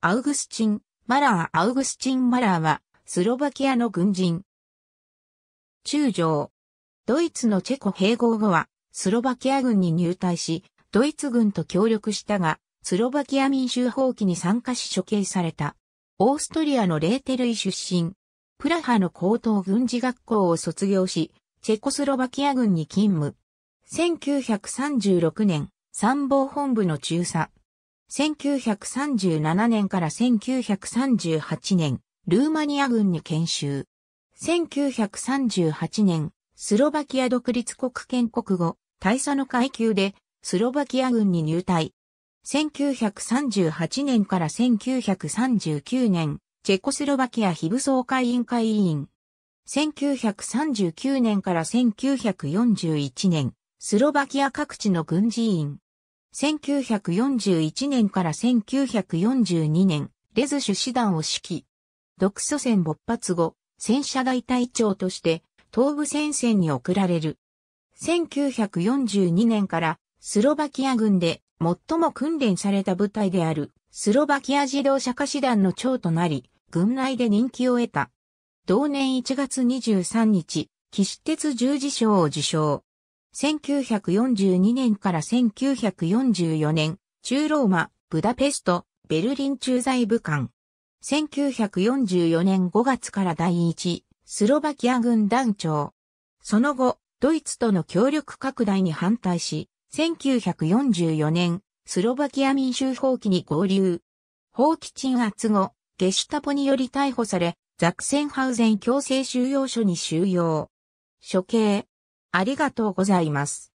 アウグスチン、マラーアウグスチン・マラーは、スロバキアの軍人。中将。ドイツのチェコ併合後は、スロバキア軍に入隊し、ドイツ軍と協力したが、スロバキア民衆放棄に参加し処刑された。オーストリアのレーテルイ出身。プラハの高等軍事学校を卒業し、チェコスロバキア軍に勤務。1936年、参謀本部の中佐、1937年から1938年、ルーマニア軍に研修。1938年、スロバキア独立国建国後、大佐の階級で、スロバキア軍に入隊。1938年から1939年、チェコスロバキア非武装会員会委員。1939年から1941年、スロバキア各地の軍事委員。1941年から1942年、レズ主師団を指揮。独祖戦勃発後、戦車大隊長として、東部戦線に送られる。1942年から、スロバキア軍で最も訓練された部隊である、スロバキア自動車家師団の長となり、軍内で人気を得た。同年1月23日、騎士鉄十字章を受章。1942年から1944年、中ローマ、ブダペスト、ベルリン駐在武官。1944年5月から第1、スロバキア軍団長。その後、ドイツとの協力拡大に反対し、1944年、スロバキア民衆放棄に合流。放棄鎮圧後、ゲシュタポにより逮捕され、ザクセンハウゼン強制収容所に収容。処刑、ありがとうございます。